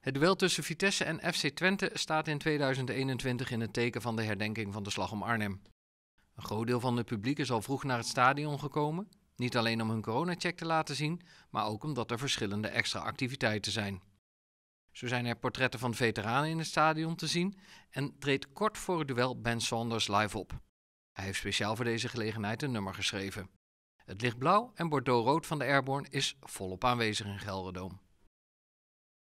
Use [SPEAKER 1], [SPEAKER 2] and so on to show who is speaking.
[SPEAKER 1] Het duel tussen Vitesse en FC Twente staat in 2021 in het teken van de herdenking van de Slag om Arnhem. Een groot deel van het publiek is al vroeg naar het stadion gekomen, niet alleen om hun corona-check te laten zien, maar ook omdat er verschillende extra activiteiten zijn. Zo zijn er portretten van veteranen in het stadion te zien en treedt kort voor het duel Ben Saunders live op. Hij heeft speciaal voor deze gelegenheid een nummer geschreven. Het lichtblauw en bordeauxrood van de Airborne is volop aanwezig in Gelderdoom.